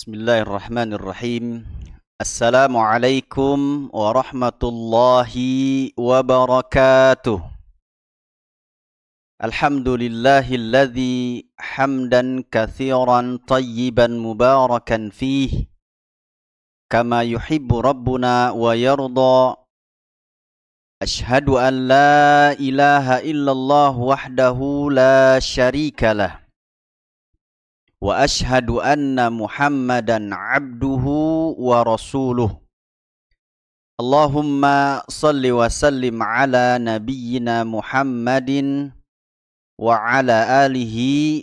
بسم الله الرحمن الرحيم السلام عليكم ورحمة الله وبركاته الحمد لله الذي حمدا كثيرا طيبا مباركا فيه كما يحب ربنا ويرضى أشهد أن لا إله إلا الله وحده لا شريك له واشهد ان محمدا عبده ورسوله اللهم صل وسلم على نبينا محمد وعلى اله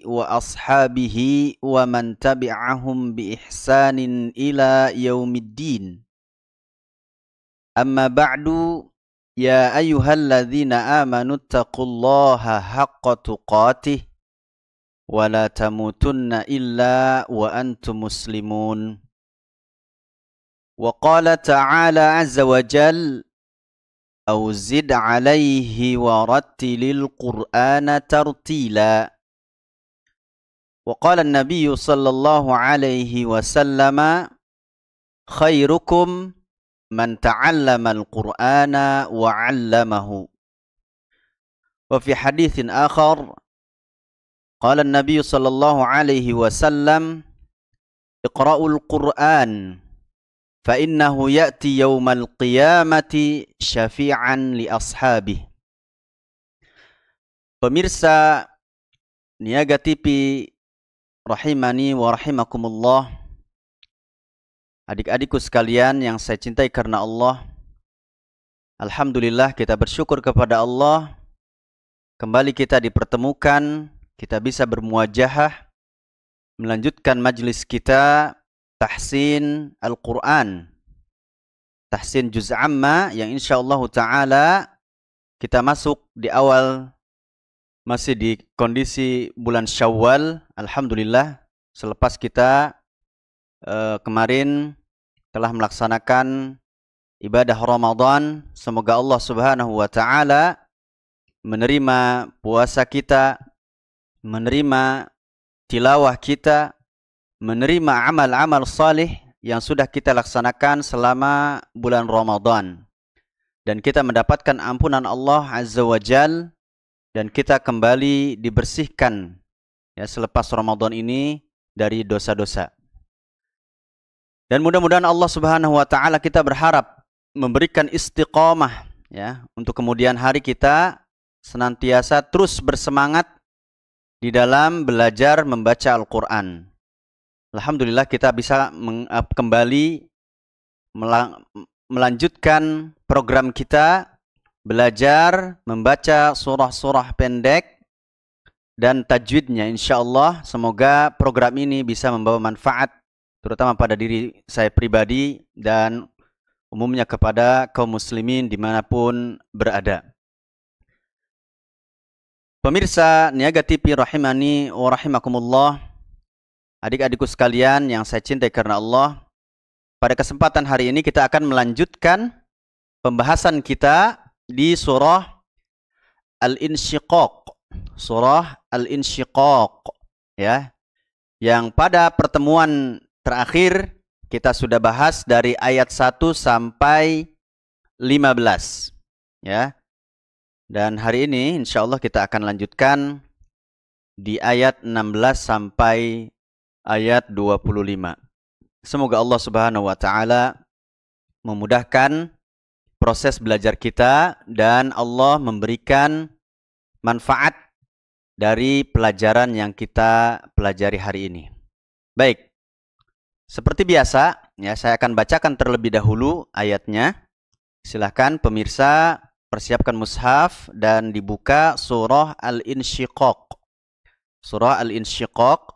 واصحابه ومن تبعهم باحسان الى يوم الدين اما بعد يا ايها الذين امنوا اتقوا الله حق تقاته ولا تموتن إلا وأنتم مسلمون وقال تعالى عز وجل أو زد عليه ورتل القرآن ترتيلا وقال النبي صلى الله عليه وسلم خيركم من تعلم القرآن وعلمه وفي حديث آخر Qala Nabi sallallahu alaihi wasallam Iqra'ul Qur'an fa innahu ya'ti yaumal qiyamati syafi'an li ashabih. Pemirsa Niaga TV rahimani wa rahimakumullah. Adik-adikku sekalian yang saya cintai karena Allah. Alhamdulillah kita bersyukur kepada Allah kembali kita dipertemukan kita bisa bermuajahah melanjutkan majlis kita tahsin Al-Quran tahsin juz amma yang insyaallah ta'ala kita masuk di awal masih di kondisi bulan syawal Alhamdulillah selepas kita uh, kemarin telah melaksanakan ibadah Ramadan semoga Allah subhanahu wa ta'ala menerima puasa kita menerima tilawah kita, menerima amal-amal salih yang sudah kita laksanakan selama bulan Ramadan. Dan kita mendapatkan ampunan Allah Azza wa Jal dan kita kembali dibersihkan ya selepas Ramadan ini dari dosa-dosa. Dan mudah-mudahan Allah Subhanahu wa taala kita berharap memberikan istiqamah ya untuk kemudian hari kita senantiasa terus bersemangat di dalam belajar membaca Al-Quran. Alhamdulillah kita bisa eh, kembali melanjutkan program kita belajar membaca surah-surah pendek dan tajwidnya insya Allah semoga program ini bisa membawa manfaat terutama pada diri saya pribadi dan umumnya kepada kaum muslimin dimanapun berada. Pemirsa Niaga TV rahimani wa rahimakumullah. Adik-adikku sekalian yang saya cintai karena Allah. Pada kesempatan hari ini kita akan melanjutkan pembahasan kita di surah Al-Insyiqaq. Surah Al-Insyiqaq ya. Yang pada pertemuan terakhir kita sudah bahas dari ayat 1 sampai 15 ya. Dan hari ini insya Allah kita akan lanjutkan di ayat 16 sampai ayat 25. Semoga Allah Subhanahu wa taala memudahkan proses belajar kita dan Allah memberikan manfaat dari pelajaran yang kita pelajari hari ini. Baik. Seperti biasa, ya saya akan bacakan terlebih dahulu ayatnya. Silahkan pemirsa persiapkan mushaf dan dibuka surah Al-Insyiqaq. Surah Al-Insyiqaq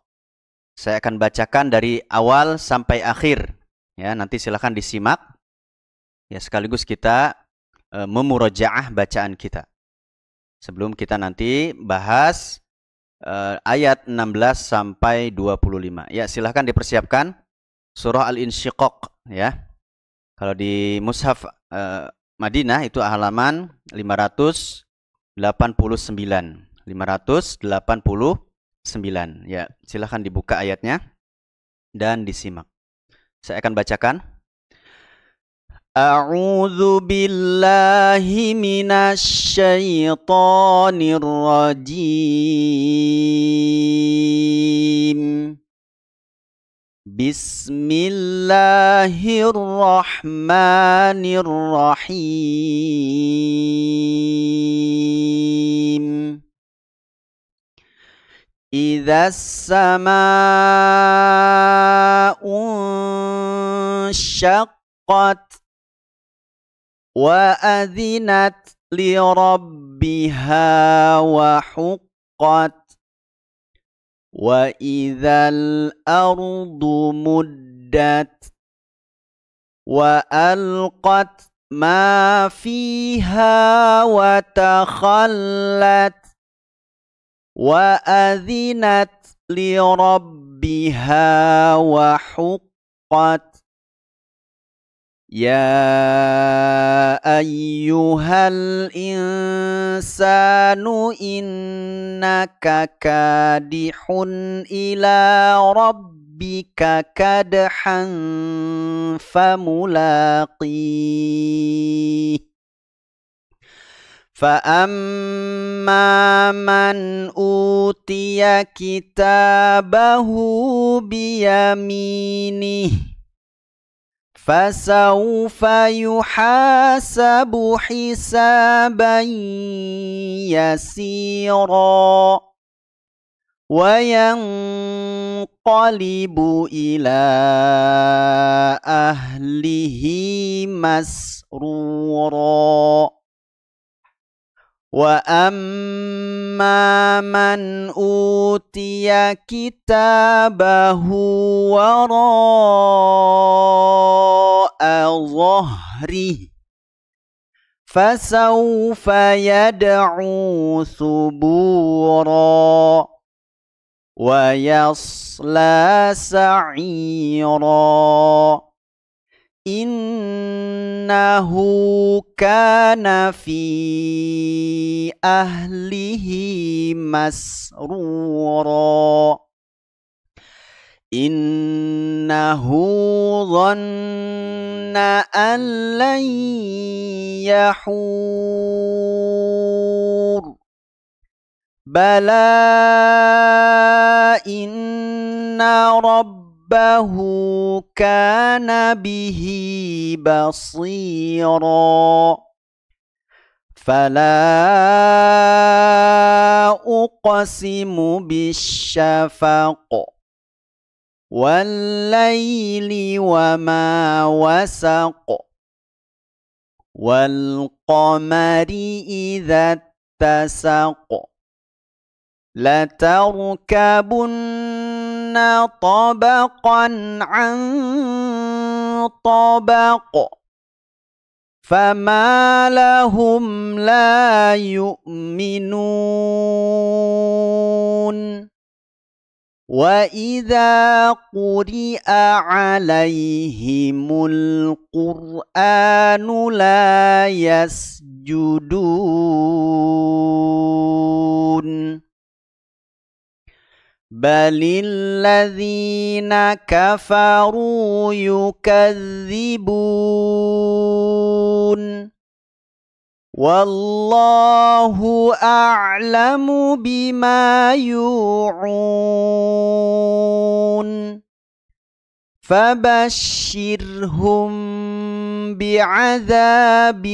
saya akan bacakan dari awal sampai akhir. Ya, nanti silahkan disimak. Ya, sekaligus kita e, memurojaah bacaan kita. Sebelum kita nanti bahas e, ayat 16 sampai 25. Ya, silahkan dipersiapkan surah Al-Insyiqaq ya. Kalau di mushaf e, Madinah itu halaman 589. 589. Ya, silahkan dibuka ayatnya dan disimak. Saya akan bacakan. A'udzu billahi minasyaitonir rajim. بسم الله الرحمن الرحيم إذا السماء انشقت وأذنت لربها وحقت واذا الارض مدت والقت ما فيها وتخلت واذنت لربها وحقت يا أيها الإنسان إنك كادح إلى ربك كدحا فملاقيه فأما من أوتي كتابه بيمينه فسوف يحاسب حسابا يسيرا وينقلب إلى أهله مسرورا واما من اوتي كتابه وراء ظهره فسوف يدعو ثبورا ويصلى سعيرا إنه كان في أهله مسرورا إنه ظن أن لن يحور بلى إن رب ربه كان به بصيرا فلا أقسم بالشفق والليل وما وسق والقمر إذا اتسق لتركبن طبقا عن طبق فما لهم لا يؤمنون واذا قرئ عليهم القران لا يسجدون بل الذين كفروا يكذبون والله اعلم بما يوعون فبشرهم بعذاب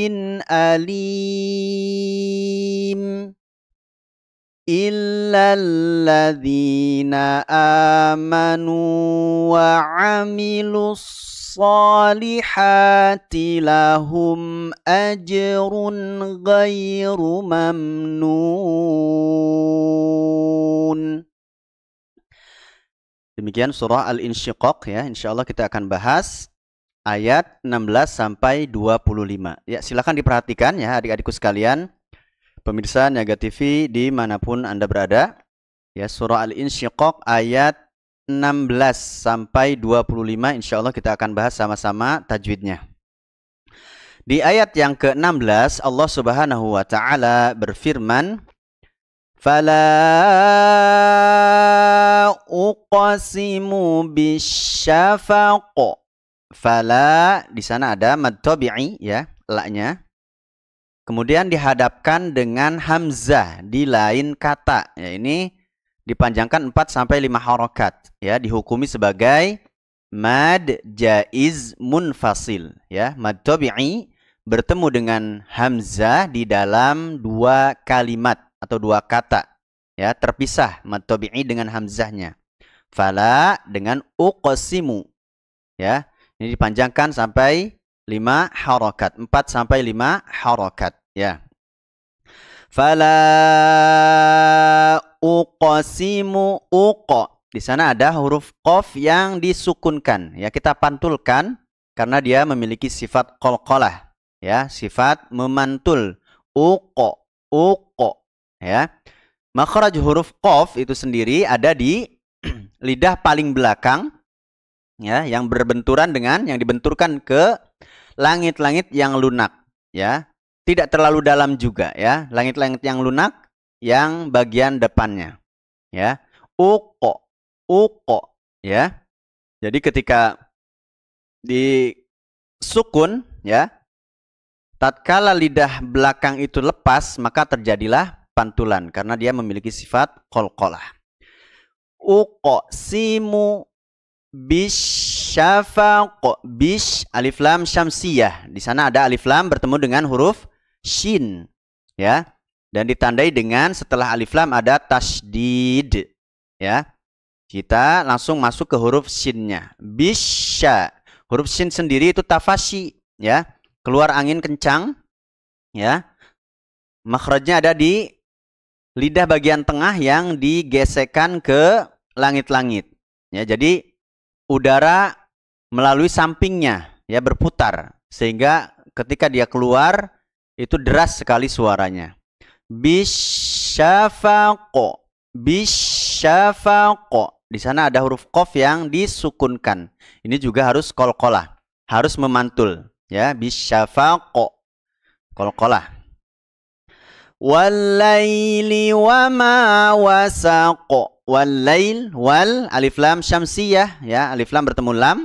اليم إلا الذين آمنوا وعملوا الصالحات لهم أجر غير ممنون Demikian surah Al-Insyiqaq ya. Insyaallah kita akan bahas ayat 16 sampai 25. Ya, silakan diperhatikan ya adik-adikku sekalian. Pemirsa Niaga TV dimanapun Anda berada, ya surah Al-Insyiqaq ayat 16 sampai 25 insya Allah kita akan bahas sama-sama tajwidnya. Di ayat yang ke-16 Allah Subhanahu wa taala berfirman Fala uqasimu bisyafaq. Fala di sana ada mad ya, laknya. Kemudian dihadapkan dengan hamzah di lain kata. Ya, ini dipanjangkan 4 sampai 5 harokat. Ya, dihukumi sebagai mad jaiz munfasil. Ya, mad tabi'i bertemu dengan hamzah di dalam dua kalimat atau dua kata. Ya, terpisah mad tabi'i dengan hamzahnya. Fala dengan uqasimu. Ya, ini dipanjangkan sampai lima harokat. empat sampai lima harokat. Ya. Fala uqasimu uq Di sana ada huruf qaf yang disukunkan. Ya, kita pantulkan karena dia memiliki sifat qalqalah. Ya, sifat memantul. uq uq Ya. Makhraj huruf qaf itu sendiri ada di lidah paling belakang ya yang berbenturan dengan yang dibenturkan ke langit-langit yang lunak ya tidak terlalu dalam juga ya langit-langit yang lunak yang bagian depannya ya uko uko ya jadi ketika di sukun ya tatkala lidah belakang itu lepas maka terjadilah pantulan karena dia memiliki sifat kolkolah uko simu bish syafaq bis alif lam syamsiyah. Di sana ada alif lam bertemu dengan huruf shin ya dan ditandai dengan setelah alif lam ada tasdid ya. Kita langsung masuk ke huruf shinnya. Bisya. Huruf shin sendiri itu tafasi ya. Keluar angin kencang ya. Makhrajnya ada di lidah bagian tengah yang digesekkan ke langit-langit. Ya, jadi udara melalui sampingnya ya berputar sehingga ketika dia keluar itu deras sekali suaranya bisyafaqo bisyafaqo di sana ada huruf kof yang disukunkan ini juga harus kolkolah harus memantul ya bisyafaqo kolkolah walaili wama wasaqo walail wal alif lam syamsiyah ya alif lam bertemu lam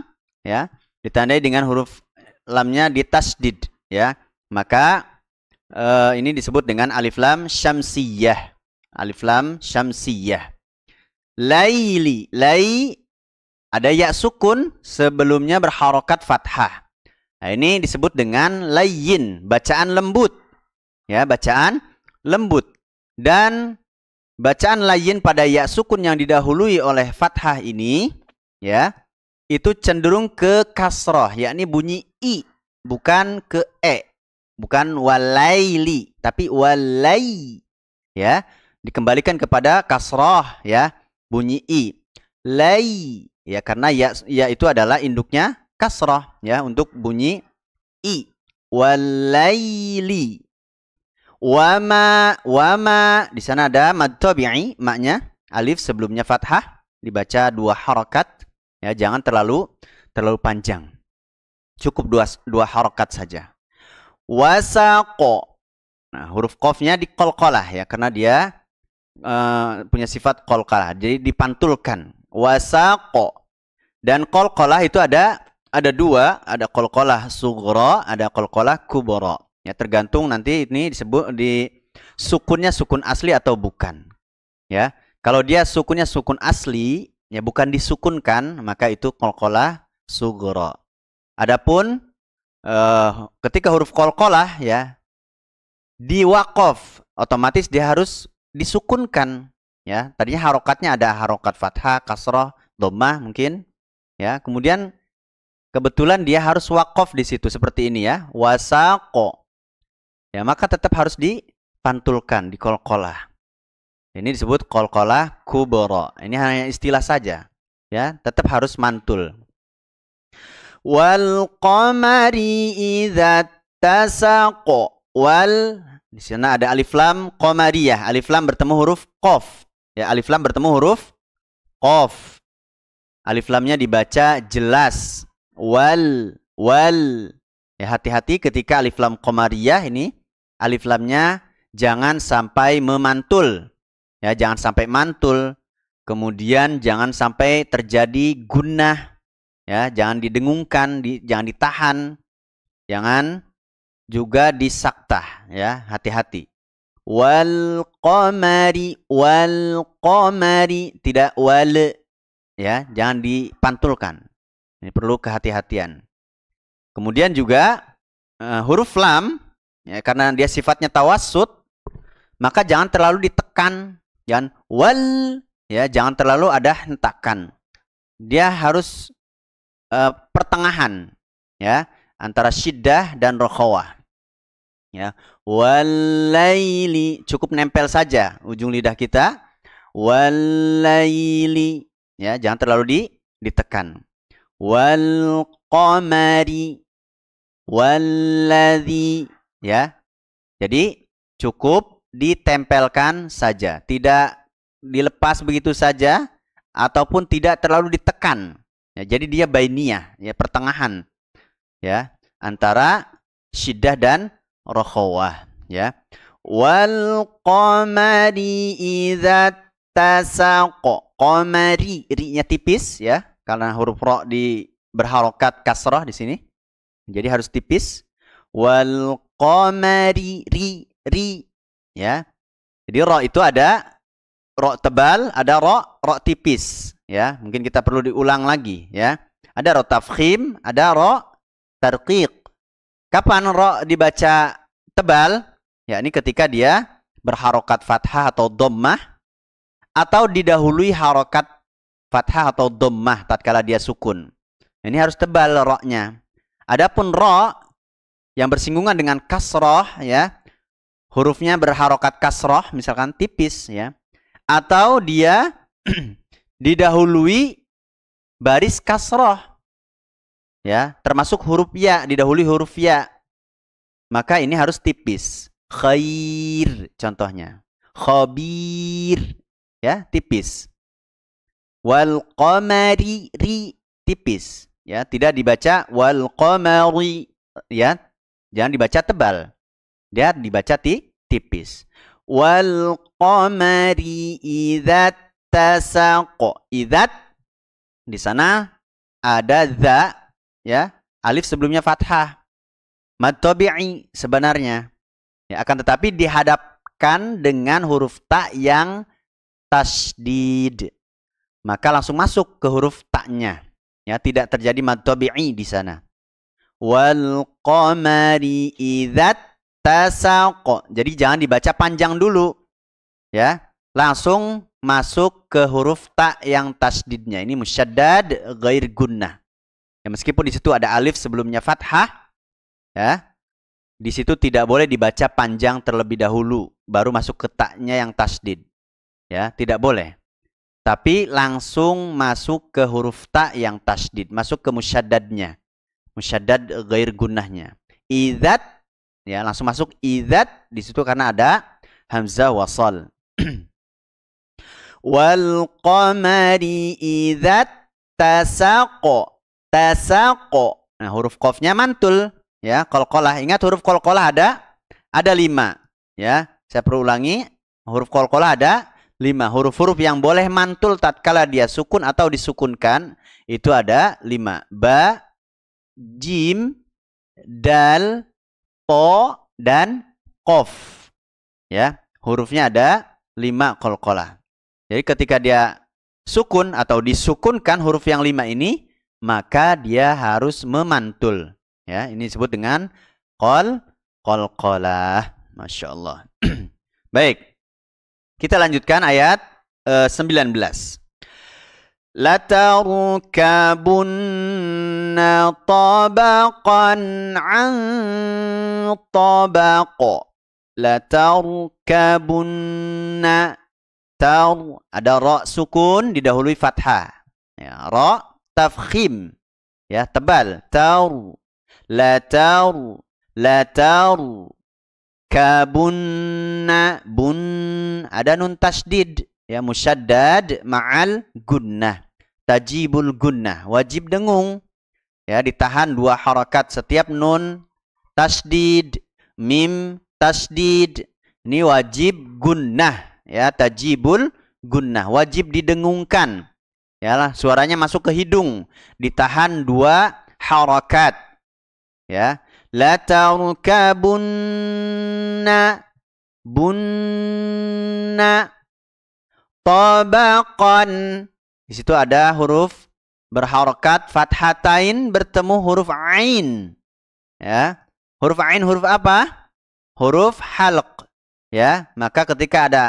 ya ditandai dengan huruf lamnya ditasdid ya maka eh, ini disebut dengan alif lam syamsiyah alif lam syamsiyah laili lai ada ya sukun sebelumnya berharokat fathah. Nah, ini disebut dengan layin, bacaan lembut. Ya, bacaan lembut. Dan bacaan layin pada ya sukun yang didahului oleh fathah ini, ya, itu cenderung ke kasroh, yakni bunyi i, bukan ke e, bukan walaili, tapi walai, ya, dikembalikan kepada kasroh, ya, bunyi i, lai, ya, karena ya, ya itu adalah induknya kasroh, ya, untuk bunyi i, walaili, wama, wama, di sana ada mad tabi'i, maknya alif sebelumnya fathah, dibaca dua harokat, Ya, jangan terlalu terlalu panjang. Cukup dua dua harokat saja. wasako Nah, huruf kofnya di kolkolah ya karena dia uh, punya sifat kolkolah. Jadi dipantulkan. wasako Dan kolkolah itu ada ada dua, ada kolkolah sugro, ada kolkolah kuboro. Ya tergantung nanti ini disebut di sukunnya sukun asli atau bukan. Ya, kalau dia sukunnya sukun asli, ya bukan disukunkan maka itu kolkolah sugro. Adapun uh, ketika huruf kolkolah ya di wakof otomatis dia harus disukunkan ya tadinya harokatnya ada harokat fathah kasroh domah mungkin ya kemudian kebetulan dia harus wakof di situ seperti ini ya wasako ya maka tetap harus dipantulkan di kolkola. Ini disebut kolkola kuboro. Ini hanya istilah saja. Ya, tetap harus mantul. Wal qamari idza tasaqo. Wal di sana ada alif lam qamariyah. Alif lam bertemu huruf qaf. Ya, alif lam bertemu huruf qaf. Alif lamnya dibaca jelas. Wal wal. Ya, hati-hati ketika alif lam qamariyah ini alif lamnya jangan sampai memantul Ya, jangan sampai mantul. Kemudian jangan sampai terjadi gunah. Ya, jangan didengungkan, di, jangan ditahan. Jangan juga disaktah, ya. Hati-hati. Wal qamari wal qamari tidak wal ya, jangan dipantulkan. Ini perlu kehati-hatian. Kemudian juga uh, huruf lam ya, karena dia sifatnya tawasud, maka jangan terlalu ditekan Jangan wal ya, jangan terlalu ada hentakan. Dia harus uh, pertengahan ya antara syiddah dan rokhawah. Ya, walaili cukup nempel saja ujung lidah kita. Walaili ya, jangan terlalu di ditekan. Wal qamari walladhi ya. Jadi cukup ditempelkan saja, tidak dilepas begitu saja ataupun tidak terlalu ditekan. Ya, jadi dia bainiyah, ya pertengahan ya antara syiddah dan rokhawah ya. Wal qamari idza tasaq. Qamari ri-nya tipis ya karena huruf ro di berharokat kasrah di sini. Jadi harus tipis. Wal qamari ri ri ya. Jadi ro itu ada ro tebal, ada ro ro tipis, ya. Mungkin kita perlu diulang lagi, ya. Ada ro tafkhim, ada ro tarqiq. Kapan ro dibaca tebal? Ya, ini ketika dia berharokat fathah atau dommah atau didahului harokat fathah atau dommah tatkala dia sukun. Ini harus tebal roknya. Adapun ro yang bersinggungan dengan kasroh ya hurufnya berharokat kasroh, misalkan tipis ya, atau dia didahului baris kasroh, ya, termasuk huruf ya, didahului huruf ya, maka ini harus tipis. Khair contohnya, khabir ya tipis. Wal qamari ri tipis ya tidak dibaca wal qamari ya jangan dibaca tebal lihat dibaca ti tipis. Wal qamari idzat tasaq. Idzat di sana ada za ya, alif sebelumnya fathah. Matobi'i sebenarnya. Ya, akan tetapi dihadapkan dengan huruf ta yang tasdid. Maka langsung masuk ke huruf taknya. Ya, tidak terjadi matobi'i di sana. Wal qamari idzat tasawqo. Jadi jangan dibaca panjang dulu. Ya. Langsung masuk ke huruf ta yang tasdidnya. Ini musyaddad ghair gunnah. Ya, meskipun di situ ada alif sebelumnya fathah, ya. Di situ tidak boleh dibaca panjang terlebih dahulu, baru masuk ke taknya yang tasdid. Ya, tidak boleh. Tapi langsung masuk ke huruf ta yang tasdid, masuk ke musyaddadnya. Musyaddad ghair gunnahnya. Idzat ya langsung masuk idzat di situ karena ada hamzah wasal wal qamari idat tasaqo tasaqo nah huruf qafnya mantul ya kolkolah ingat huruf kolkolah ada ada lima ya saya perlu ulangi huruf kolkolah ada lima huruf-huruf yang boleh mantul tatkala dia sukun atau disukunkan itu ada lima ba jim dal po, dan kof. Ya, hurufnya ada lima kolkola. Jadi ketika dia sukun atau disukunkan huruf yang lima ini, maka dia harus memantul. Ya, ini disebut dengan kol kolkola. Masya Allah. Baik, kita lanjutkan ayat e, eh, 19. لتركبن طبقا عن طبق لتركبن tar ada ra sukun didahului fathah ya ra tafkhim ya tebal tar la tar la tar kabunna bun ada nun tasdid ya musyaddad ma'al gunnah tajibul gunnah wajib dengung ya ditahan dua harakat setiap nun tasdid mim tasdid ini wajib gunnah ya tajibul gunnah wajib didengungkan ya lah suaranya masuk ke hidung ditahan dua harakat ya la tarkabunna bunna Tabaqan. Di situ ada huruf berharokat fathatain bertemu huruf ain. Ya. Huruf ain huruf apa? Huruf halq. Ya, maka ketika ada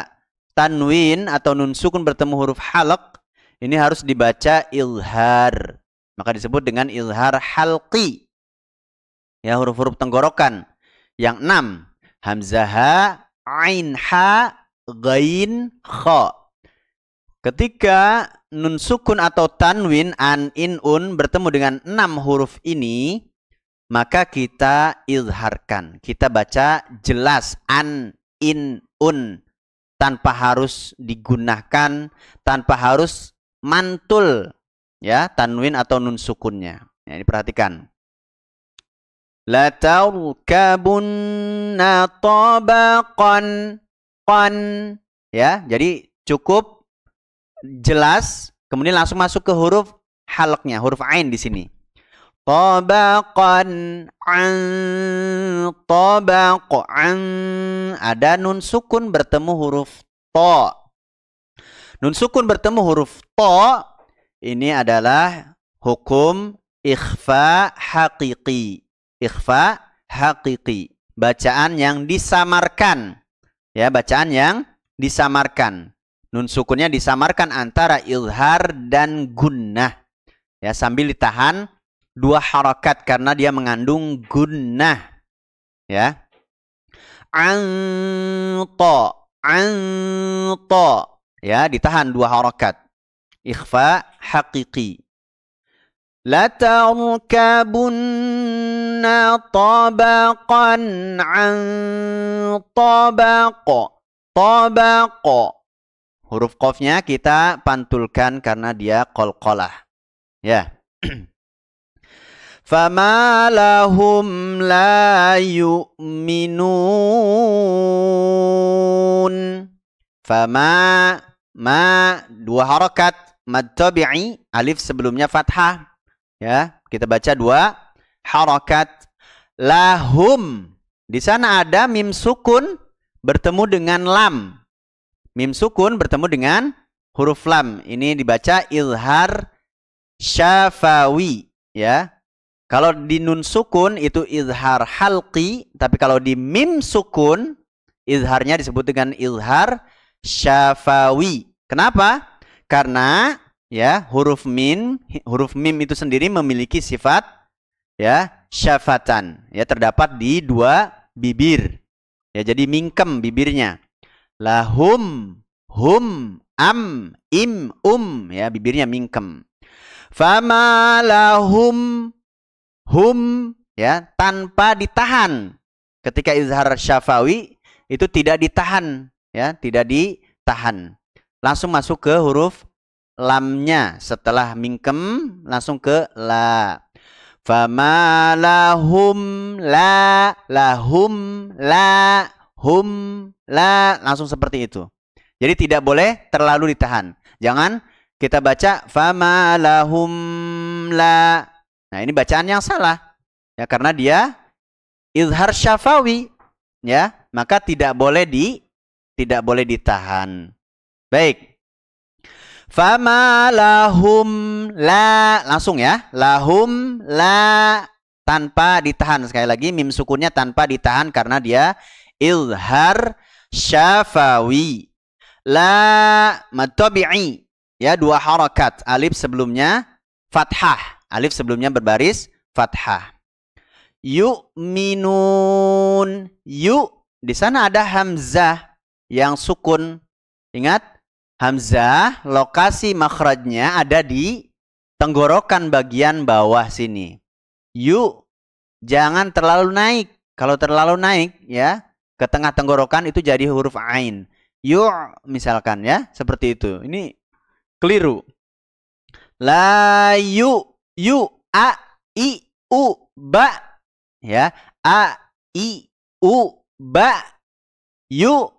tanwin atau nun sukun bertemu huruf halq, ini harus dibaca ilhar. Maka disebut dengan ilhar halqi. Ya, huruf-huruf tenggorokan. Yang enam, hamzah, ain, ha, gain, kha. Ketika nun sukun atau tanwin an in un bertemu dengan enam huruf ini, maka kita izharkan. Kita baca jelas an in un tanpa harus digunakan, tanpa harus mantul ya tanwin atau nun sukunnya. Ya, ini perhatikan. Latarkabunna tabaqan qan ya. Jadi cukup jelas, kemudian langsung masuk ke huruf halaknya, huruf ain di sini. Tabaqan an tabaq ada nun sukun bertemu huruf to. Nun sukun bertemu huruf to ini adalah hukum ikhfa hakiki. Ikhfa hakiki. Bacaan yang disamarkan. Ya, bacaan yang disamarkan. Nun sukunnya disamarkan antara ilhar dan gunnah. Ya, sambil ditahan dua harokat karena dia mengandung gunnah. Ya. Anto, anto. Ya, ditahan dua harokat, Ikhfa haqiqi. لتركبن طبقا عن طبق طبق Huruf kofnya kita pantulkan karena dia kol-kolah. Ya. Fama lahum la yu'minun. Fama ma dua harokat mad tabi'i alif sebelumnya fathah ya kita baca dua harokat lahum di sana ada mim sukun bertemu dengan lam Mim sukun bertemu dengan huruf lam. Ini dibaca izhar syafawi. Ya. Kalau di nun sukun itu izhar halqi. Tapi kalau di mim sukun, izharnya disebut dengan izhar syafawi. Kenapa? Karena ya huruf min, huruf mim itu sendiri memiliki sifat ya syafatan. Ya terdapat di dua bibir. Ya jadi mingkem bibirnya lahum hum am im um ya bibirnya mingkem fama lahum hum ya tanpa ditahan ketika izhar syafawi itu tidak ditahan ya tidak ditahan langsung masuk ke huruf lamnya setelah mingkem langsung ke la fama lahum la lahum la hum la langsung seperti itu. Jadi tidak boleh terlalu ditahan. Jangan kita baca fama lahum la. Nah, ini bacaan yang salah. Ya, karena dia izhar syafawi, ya, maka tidak boleh di tidak boleh ditahan. Baik. Fama lahum la langsung ya. Lahum la tanpa ditahan sekali lagi mim sukunnya tanpa ditahan karena dia izhar syafawi la matabi'i ya dua harakat alif sebelumnya fathah alif sebelumnya berbaris fathah yu'minun yu di sana ada hamzah yang sukun ingat hamzah lokasi makhrajnya ada di tenggorokan bagian bawah sini yu jangan terlalu naik kalau terlalu naik ya ke tengah tenggorokan itu jadi huruf ain. Yu misalkan ya, seperti itu. Ini keliru. La yu yu a i u ba ya. A i u ba yu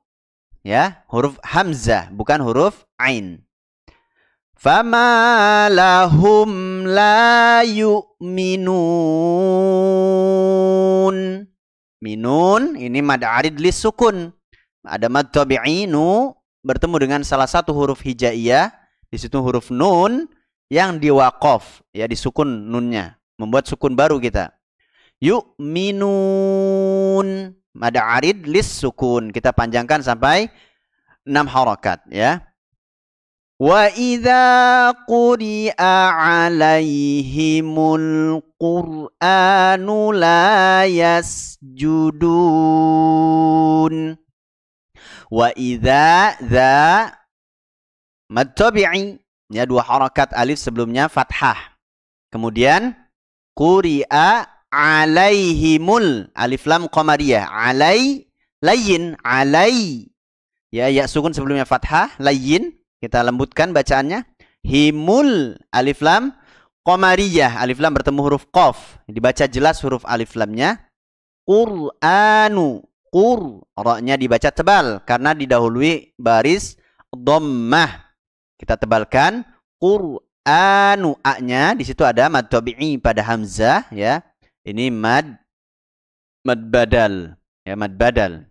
ya, huruf hamzah bukan huruf ain. Fama lahum la yu'minun Minun ini mad arid lis sukun. Ada mad tabi'inu bertemu dengan salah satu huruf hijaiyah, di situ huruf nun yang diwakof, ya disukun nunnya, membuat sukun baru kita. Yuk minun mad arid lis sukun. Kita panjangkan sampai enam harokat ya. وَإِذَا قُرِئَ عَلَيْهِمُ الْقُرْآنُ لَا يَسْجُدُونَ وَإِذَا ذَا مَتَّبِعِ Ya dua harakat alif sebelumnya fathah. Kemudian quri'a alaihimul alif lam qamariyah alai layin alai ya ya sukun sebelumnya fathah layin kita lembutkan bacaannya. Himul alif lam komariyah Alif lam bertemu huruf qaf. Dibaca jelas huruf alif lamnya. Qur'anu. Qur. ra dibaca tebal karena didahului baris dommah. Kita tebalkan Qur'anu a-nya di situ ada mad tabi'i pada hamzah ya. Ini mad mad badal. Ya mad badal.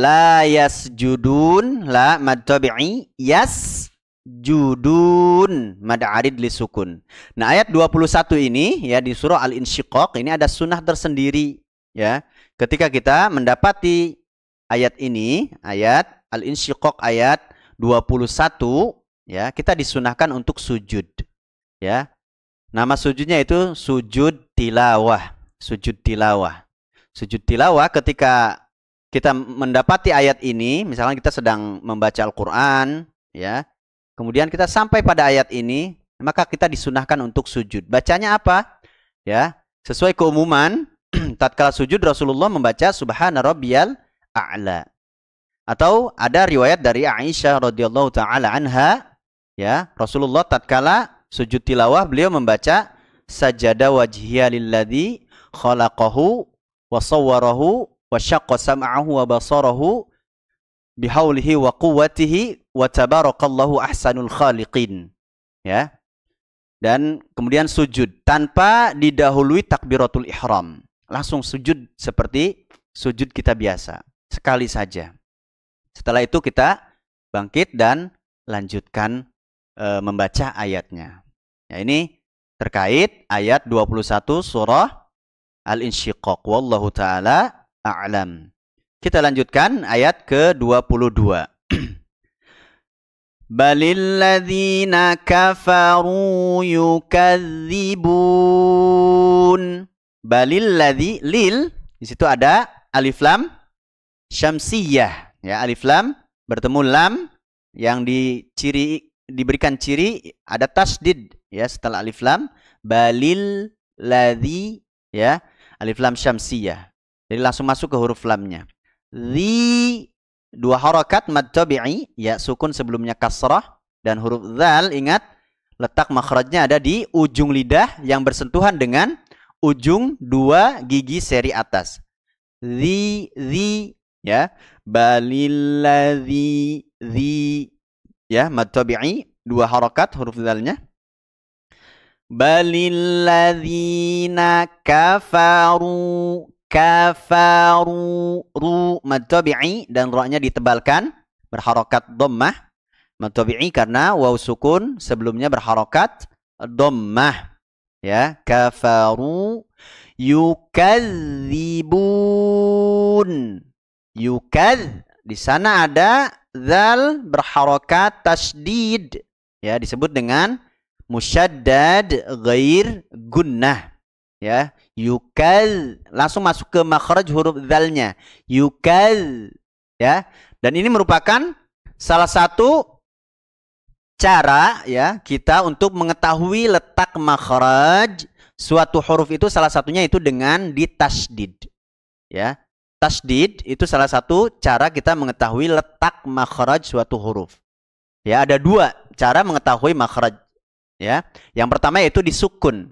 La yasjudun la mad tabi'i yas judun mad arid li sukun. Nah, ayat 21 ini ya di surah Al-Insyiqaq ini ada sunnah tersendiri ya. Ketika kita mendapati ayat ini, ayat Al-Insyiqaq ayat 21 ya, kita disunahkan untuk sujud ya. Nama sujudnya itu sujud tilawah, sujud tilawah. Sujud tilawah ketika kita mendapati ayat ini, misalnya kita sedang membaca Al-Quran, ya, kemudian kita sampai pada ayat ini, maka kita disunahkan untuk sujud. Bacanya apa? Ya, sesuai keumuman, tatkala sujud Rasulullah membaca Subhana Rabbiyal A'la. Atau ada riwayat dari Aisyah radhiyallahu taala anha, ya, Rasulullah tatkala sujud tilawah beliau membaca sajada wajhiya lilladzi khalaqahu wa sawwarahu wa syaqqa sam'ahu wa basarahu bihaulihi wa quwwatihi wa ya dan kemudian sujud tanpa didahului takbiratul ihram langsung sujud seperti sujud kita biasa sekali saja setelah itu kita bangkit dan lanjutkan e, membaca ayatnya ya ini terkait ayat 21 surah al-insyiqaq wallahu taala a'lam. Kita lanjutkan ayat ke-22. Balilladzina kafaru yukadzibun. Balilladzi lil di situ ada alif lam syamsiyah ya alif lam bertemu lam yang diciri diberikan ciri ada tasdid ya setelah alif lam balil ladzi ya alif lam syamsiyah jadi langsung masuk ke huruf lamnya. Di dua harokat mad tabi'i ya sukun sebelumnya kasrah dan huruf zal ingat letak makhrajnya ada di ujung lidah yang bersentuhan dengan ujung dua gigi seri atas. Di di ya balilladzi di ya mad tabi'i dua harokat huruf zalnya balilladzina kafaru kafaru ru matabi'i dan ra ditebalkan berharokat dhammah matabi'i karena waw sukun sebelumnya berharokat dhammah ya kafaru yukadzibun yukadz di sana ada zal berharokat tasdid ya disebut dengan musyaddad ghair gunnah ya yukal langsung masuk ke makhraj huruf dalnya yukal ya dan ini merupakan salah satu cara ya kita untuk mengetahui letak makhraj suatu huruf itu salah satunya itu dengan ditasdid ya tasdid itu salah satu cara kita mengetahui letak makhraj suatu huruf ya ada dua cara mengetahui makhraj ya yang pertama yaitu disukun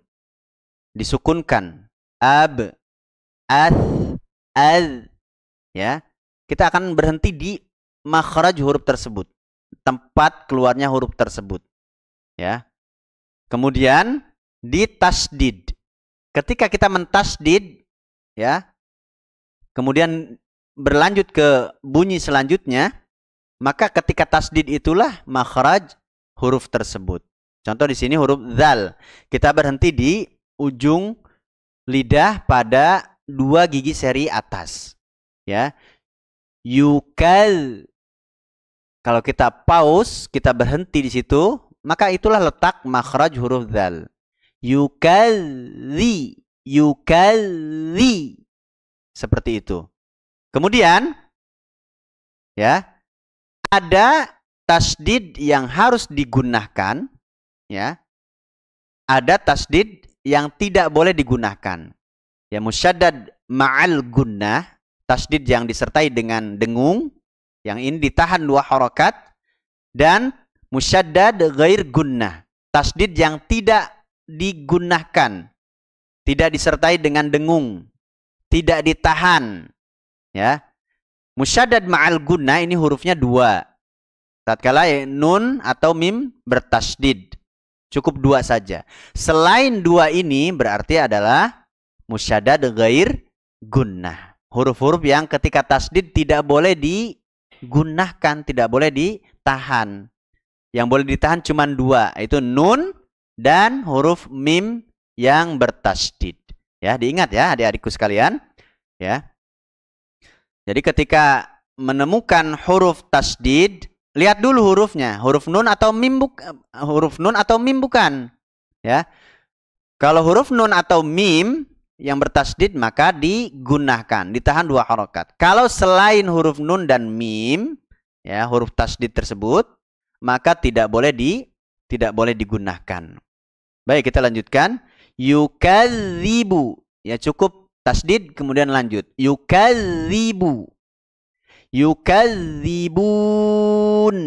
disukunkan ab ath az ya kita akan berhenti di makhraj huruf tersebut tempat keluarnya huruf tersebut ya kemudian di tasdid ketika kita mentasdid ya kemudian berlanjut ke bunyi selanjutnya maka ketika tasdid itulah makhraj huruf tersebut contoh di sini huruf zal kita berhenti di ujung lidah pada dua gigi seri atas. Ya. Yukal. Kalau kita pause, kita berhenti di situ, maka itulah letak makhraj huruf dal. Yukali, yukali. Seperti itu. Kemudian ya, ada tasdid yang harus digunakan ya. Ada tasdid yang tidak boleh digunakan. Ya musyaddad ma'al gunnah, tasdid yang disertai dengan dengung, yang ini ditahan dua harokat, dan musyaddad gair gunnah, tasdid yang tidak digunakan, tidak disertai dengan dengung, tidak ditahan. Ya, musyaddad ma'al gunnah ini hurufnya dua. Tatkala ya nun atau mim bertasdid Cukup dua saja. Selain dua ini berarti adalah musyadad gair gunnah. Huruf-huruf yang ketika tasdid tidak boleh digunahkan, tidak boleh ditahan. Yang boleh ditahan cuma dua, yaitu nun dan huruf mim yang bertasdid. Ya, diingat ya adik-adikku sekalian. Ya. Jadi ketika menemukan huruf tasdid Lihat dulu hurufnya, huruf nun atau mim buk, huruf nun atau mim bukan. Ya. Kalau huruf nun atau mim yang bertasdid maka digunakan, ditahan dua harokat. Kalau selain huruf nun dan mim, ya huruf tasdid tersebut, maka tidak boleh di tidak boleh digunakan. Baik, kita lanjutkan. Yukazibu. Ya cukup tasdid kemudian lanjut. Yukazibu yukadzibun.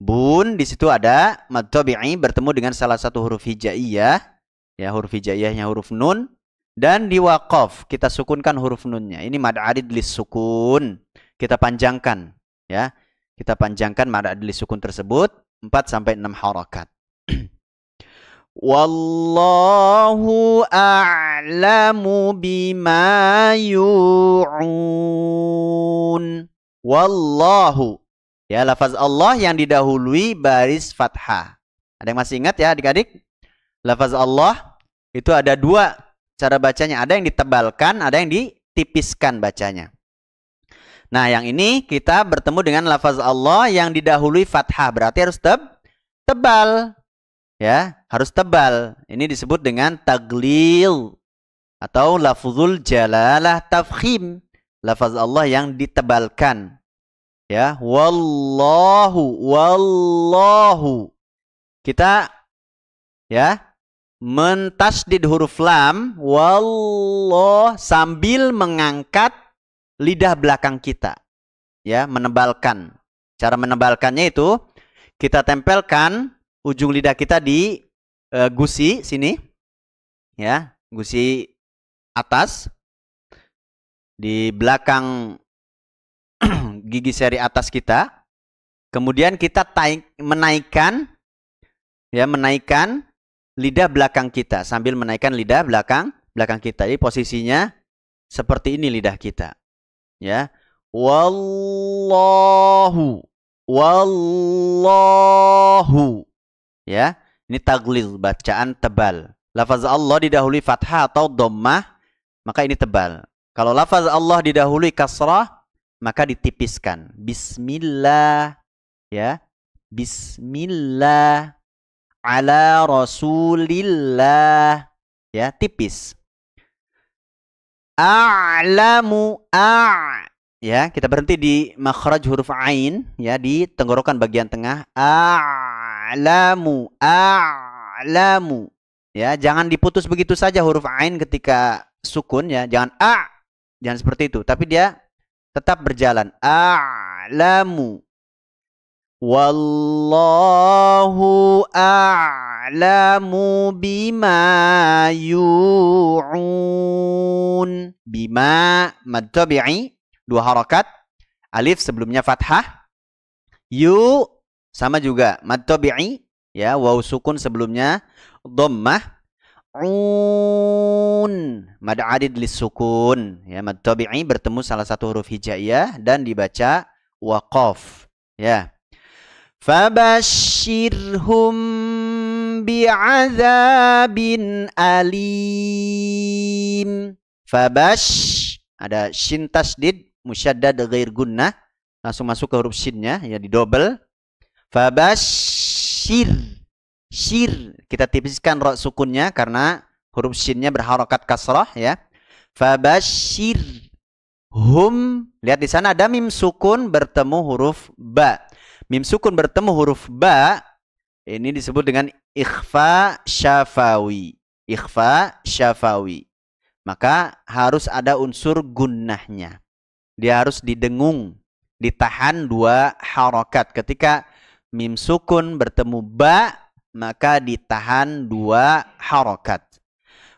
Bun di situ ada mad tabi'i bertemu dengan salah satu huruf hijaiyah. Ya, huruf hijaiyahnya huruf nun dan di waqaf kita sukunkan huruf nunnya. Ini mad arid lis sukun. Kita panjangkan, ya. Kita panjangkan mad arid lis sukun tersebut 4 sampai 6 harakat. Wallahu a'lamu bima yu'un. Wallahu. Ya, lafaz Allah yang didahului baris fathah. Ada yang masih ingat ya adik-adik? Lafaz Allah itu ada dua cara bacanya. Ada yang ditebalkan, ada yang ditipiskan bacanya. Nah, yang ini kita bertemu dengan lafaz Allah yang didahului fathah. Berarti harus teb tebal. Ya, harus tebal. Ini disebut dengan taglil atau lafuzul jalalah tafkhim lafaz Allah yang ditebalkan ya wallahu wallahu kita ya mentasdid huruf lam wallah sambil mengangkat lidah belakang kita ya menebalkan cara menebalkannya itu kita tempelkan ujung lidah kita di uh, gusi sini ya gusi atas di belakang gigi seri atas kita. Kemudian kita taik, menaikkan ya menaikkan lidah belakang kita sambil menaikkan lidah belakang belakang kita. Jadi posisinya seperti ini lidah kita. Ya. Wallahu wallahu ya. Ini taglil bacaan tebal. Lafaz Allah didahului fathah atau dhammah, maka ini tebal. Kalau lafaz Allah didahului kasrah, maka ditipiskan. Bismillah ya. Bismillah ala Rasulillah ya, tipis. A'lamu a ya, kita berhenti di makhraj huruf ain ya di tenggorokan bagian tengah. A'lamu a'lamu ya, jangan diputus begitu saja huruf ain ketika sukun ya, jangan a Jangan seperti itu. Tapi dia tetap berjalan. A'lamu. Wallahu a'lamu bima yu'un. Bima mad Dua harakat. Alif sebelumnya fathah. Yu sama juga mad Ya, waw sukun sebelumnya. Dhammah un mad adid lisukun ya mad tabi'i bertemu salah satu huruf hijaiyah dan dibaca waqaf ya fabashirhum bi'adzabin alim fabash ada shin tasdid musyaddad ghair gunnah langsung masuk ke huruf shinnya ya di double fabashir Syir. Kita tipiskan roh sukunnya karena huruf shinnya berharokat kasrah ya. Fabashir. Hum. Lihat di sana ada mim sukun bertemu huruf ba. Mim sukun bertemu huruf ba. Ini disebut dengan ikhfa syafawi. Ikhfa syafawi. Maka harus ada unsur gunnahnya. Dia harus didengung. Ditahan dua harokat. Ketika mim sukun bertemu ba, maka ditahan dua harokat.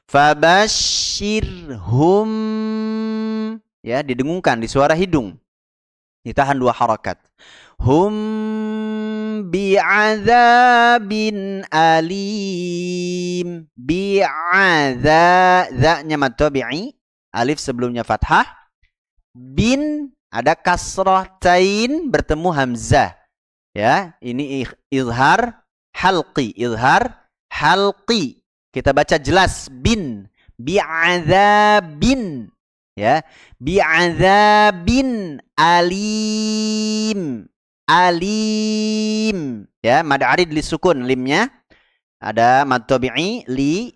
Fabashirhum ya didengungkan di suara hidung. Ditahan dua harokat. Hum bi'adzabin alim. Bi'adza matobi'i. Alif sebelumnya fathah. Bin ada kasroh tain bertemu hamzah. Ya, ini izhar halqi izhar halqi kita baca jelas bin bi'adzabin ya bi'adzabin alim alim ya mad arid li sukun limnya ada mad tabi'i li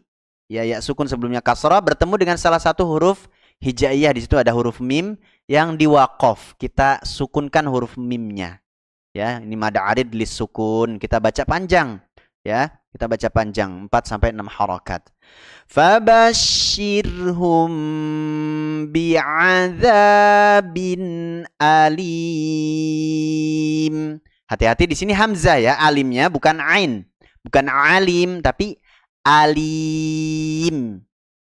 ya ya sukun sebelumnya kasrah bertemu dengan salah satu huruf hijaiyah di situ ada huruf mim yang diwakof kita sukunkan huruf mimnya ya ini mad arid lis sukun kita baca panjang ya kita baca panjang 4 sampai 6 harakat fabashirhum bi'adzabin alim hati-hati di sini hamzah ya alimnya bukan ain bukan alim tapi alim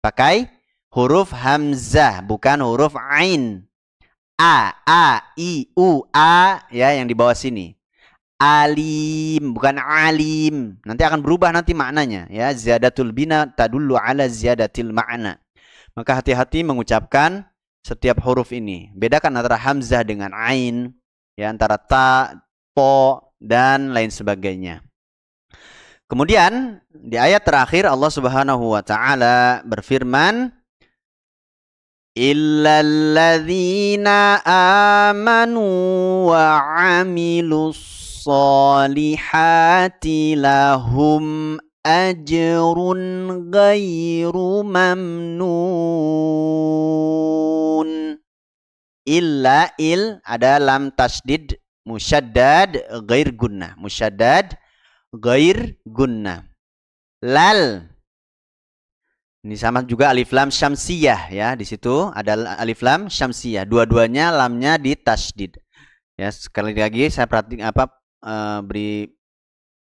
pakai huruf hamzah bukan huruf ain A, A, I, U, A ya yang di bawah sini. Alim bukan alim. Nanti akan berubah nanti maknanya ya. Ziyadatul bina tadullu ala ziyadatil ma'na. Maka hati-hati mengucapkan setiap huruf ini. Bedakan antara hamzah dengan ain ya antara ta, po dan lain sebagainya. Kemudian di ayat terakhir Allah Subhanahu wa taala berfirman إلا الذين آمنوا وعملوا الصالحات لهم أجر غير ممنون إلا إل ada lam tasdid musyaddad ghair gunnah musyaddad ghair gunnah lal Ini sama juga alif lam syamsiyah ya. Di situ ada alif lam syamsiyah. Dua-duanya lamnya di tasdid. Ya, sekali lagi saya perhatiin apa e, beri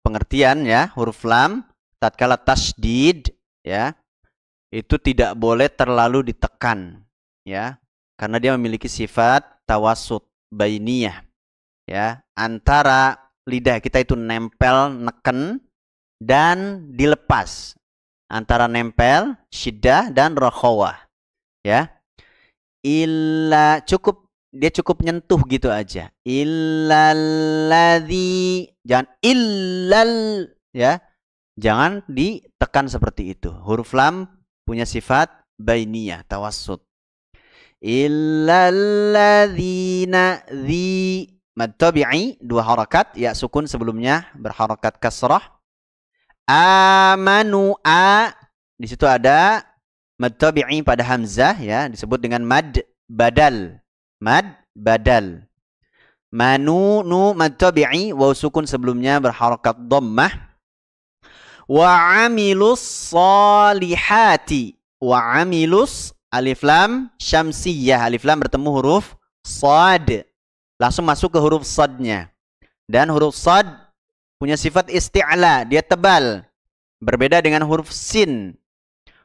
pengertian ya huruf lam tatkala tasdid ya itu tidak boleh terlalu ditekan ya karena dia memiliki sifat tawasud bainiyah ya antara lidah kita itu nempel neken dan dilepas antara nempel, syiddah dan rakhawah. Ya. Illa cukup dia cukup nyentuh gitu aja. Illalladzi jangan illal ya. Jangan ditekan seperti itu. Huruf lam punya sifat bainiyah, tawassut. Illalladzina dzi mad tabi'i dua harakat ya sukun sebelumnya berharakat kasrah amanu a di situ ada mad tabi'i pada hamzah ya disebut dengan mad badal mad badal manu nu mad tabi'i waw sukun sebelumnya berharokat dhammah wa amilus salihati wa amilus alif lam syamsiyah alif lam bertemu huruf sad langsung masuk ke huruf sadnya dan huruf sad punya sifat isti'la, dia tebal. Berbeda dengan huruf sin.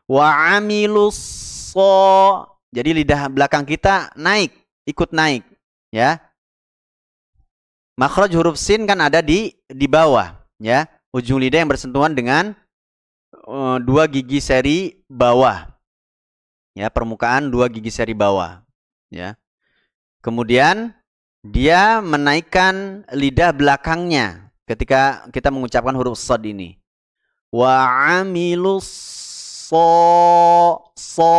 Wa amilus so. Jadi lidah belakang kita naik, ikut naik, ya. Makhraj huruf sin kan ada di di bawah, ya. Ujung lidah yang bersentuhan dengan uh, dua gigi seri bawah. Ya, permukaan dua gigi seri bawah, ya. Kemudian dia menaikkan lidah belakangnya ketika kita mengucapkan huruf sod ini. Wa amilus so so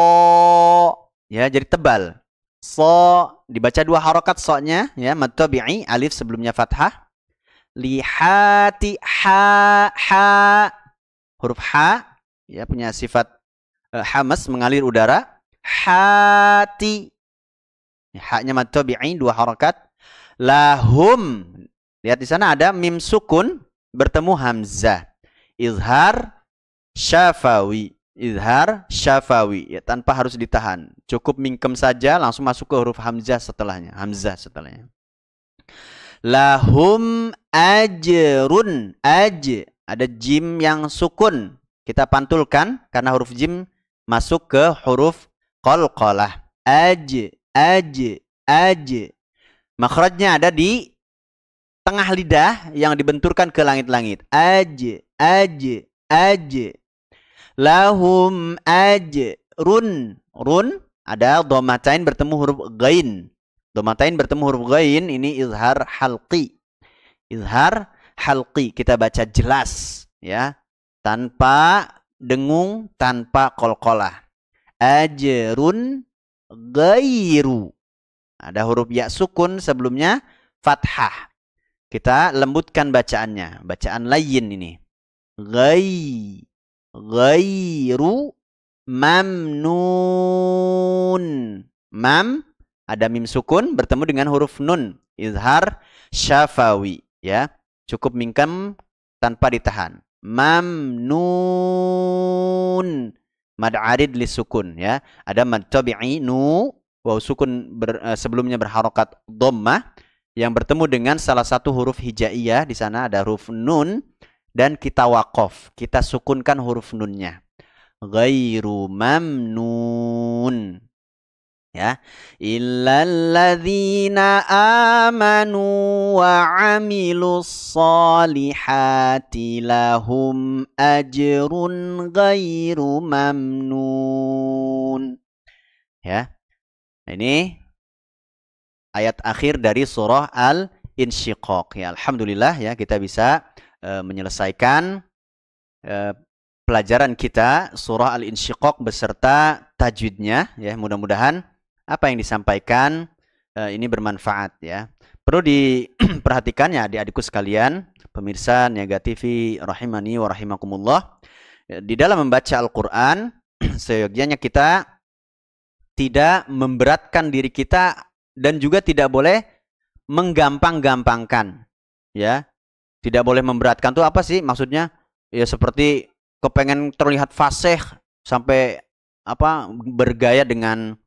ya jadi tebal. So dibaca dua harokat nya ya matobi'i alif sebelumnya fathah. Lihati ha ha huruf ha ya punya sifat uh, hamas mengalir udara hati ya, haknya matobi'i dua harokat lahum Lihat di sana ada mim sukun bertemu hamzah. Izhar syafawi. Izhar syafawi. Ya, tanpa harus ditahan. Cukup mingkem saja langsung masuk ke huruf hamzah setelahnya. Hamzah setelahnya. Lahum ajrun. Aj. Ada jim yang sukun. Kita pantulkan karena huruf jim masuk ke huruf kol kolah Aj. Aj. Aj. Makhrajnya ada di tengah lidah yang dibenturkan ke langit-langit. Aj, aj, aj. Lahum aj. Run, run ada domatain bertemu huruf gain. Domatain bertemu huruf gain ini izhar halqi. Izhar halqi kita baca jelas ya tanpa dengung tanpa kolkolah. Ajrun gairu. Ada huruf ya sukun sebelumnya fathah. Kita lembutkan bacaannya. Bacaan layin ini. gai Ghairu mamnun. Mam. Ada mim sukun bertemu dengan huruf nun. Izhar syafawi. Ya. Cukup mingkem tanpa ditahan. Mamnun. Mad arid li sukun. Ya. Ada mad tabi'i nu. Waw sukun ber, eh, sebelumnya berharokat dhammah yang bertemu dengan salah satu huruf hijaiyah di sana ada huruf nun dan kita wakof kita sukunkan huruf nunnya ghairu mamnun ya illalladzina amanu wa amilus solihati lahum ajrun ghairu mamnun ya ini ayat akhir dari surah Al-Insyiqaq. Ya, alhamdulillah ya kita bisa uh, menyelesaikan uh, pelajaran kita surah Al-Insyiqaq beserta tajwidnya ya. Mudah-mudahan apa yang disampaikan uh, ini bermanfaat ya. Perlu diperhatikan ya adik-adikku sekalian, pemirsa Niaga TV rahimani wa rahimakumullah. Di dalam membaca Al-Qur'an seyogyanya kita tidak memberatkan diri kita dan juga tidak boleh menggampang-gampangkan ya tidak boleh memberatkan tuh apa sih maksudnya ya seperti kepengen terlihat fasih sampai apa bergaya dengan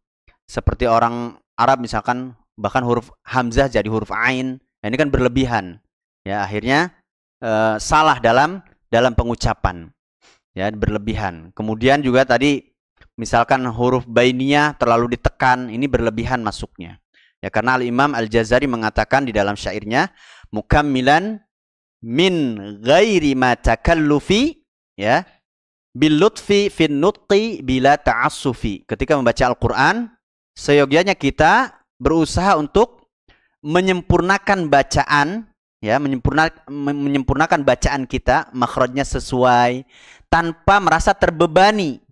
seperti orang Arab misalkan bahkan huruf hamzah jadi huruf ain nah, ini kan berlebihan ya akhirnya e, salah dalam dalam pengucapan ya berlebihan kemudian juga tadi misalkan huruf bainiyah terlalu ditekan ini berlebihan masuknya Ya karena Al-Imam Al-Jazari mengatakan di dalam syairnya mukammilan min ghairi ma takallufi ya bil lutfi fin nutqi bila ta'assufi. Ketika membaca Al-Qur'an, seyogianya kita berusaha untuk menyempurnakan bacaan ya menyempurna, menyempurnakan bacaan kita makhrajnya sesuai tanpa merasa terbebani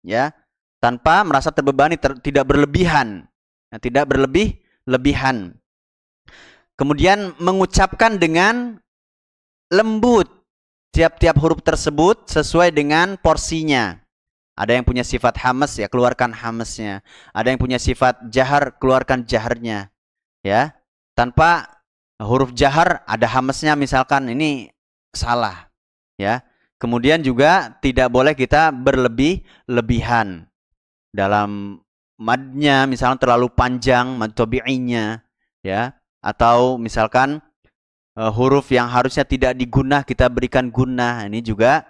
ya tanpa merasa terbebani ter, tidak berlebihan ya, tidak berlebih lebihan. Kemudian mengucapkan dengan lembut tiap-tiap huruf tersebut sesuai dengan porsinya. Ada yang punya sifat hamas ya, keluarkan hamasnya. Ada yang punya sifat jahar, keluarkan jaharnya. Ya. Tanpa huruf jahar ada hamasnya misalkan ini salah. Ya. Kemudian juga tidak boleh kita berlebih-lebihan dalam madnya misalnya terlalu panjang mad tabi'inya ya atau misalkan eh, huruf yang harusnya tidak digunah kita berikan guna nah, ini juga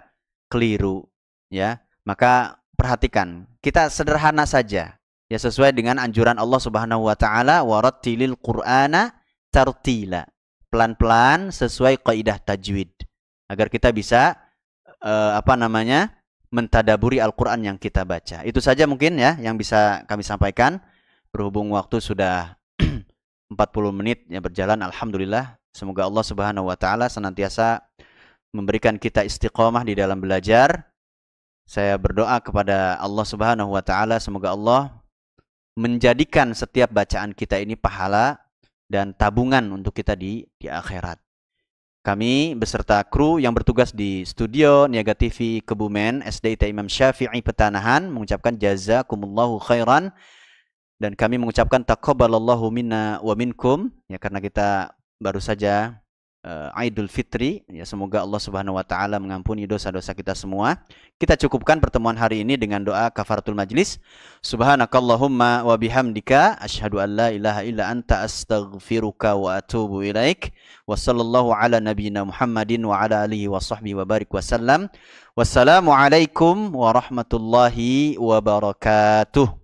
keliru ya maka perhatikan kita sederhana saja ya sesuai dengan anjuran Allah Subhanahu wa taala warattilil qur'ana tartila pelan-pelan sesuai kaidah tajwid agar kita bisa uh, apa namanya mentadaburi Al-Quran yang kita baca. Itu saja mungkin ya yang bisa kami sampaikan. Berhubung waktu sudah 40 menit yang berjalan, Alhamdulillah. Semoga Allah Subhanahu Wa Taala senantiasa memberikan kita istiqomah di dalam belajar. Saya berdoa kepada Allah Subhanahu Wa Taala semoga Allah menjadikan setiap bacaan kita ini pahala dan tabungan untuk kita di di akhirat. Kami beserta kru yang bertugas di studio Niaga TV Kebumen SDIT Imam Syafi'i Petanahan mengucapkan jazakumullahu khairan dan kami mengucapkan takabbalallahu minna wa minkum ya karena kita baru saja uh, Idul Fitri. Ya, semoga Allah Subhanahu wa taala mengampuni dosa-dosa kita semua. Kita cukupkan pertemuan hari ini dengan doa kafaratul majlis. Subhanakallahumma wa bihamdika asyhadu an la ilaha illa anta astaghfiruka wa atubu ilaik. Wa sallallahu ala nabiyyina Muhammadin wa ala alihi wa sahbihi wa barik wasallam. Wassalamualaikum warahmatullahi wabarakatuh.